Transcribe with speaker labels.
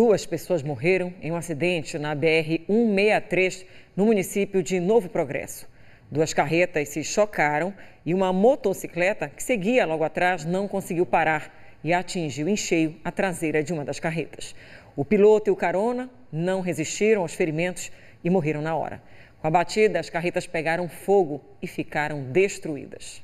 Speaker 1: Duas pessoas morreram em um acidente na BR-163, no município de Novo Progresso. Duas carretas se chocaram e uma motocicleta que seguia logo atrás não conseguiu parar e atingiu em cheio a traseira de uma das carretas. O piloto e o carona não resistiram aos ferimentos e morreram na hora. Com a batida, as carretas pegaram fogo e ficaram destruídas.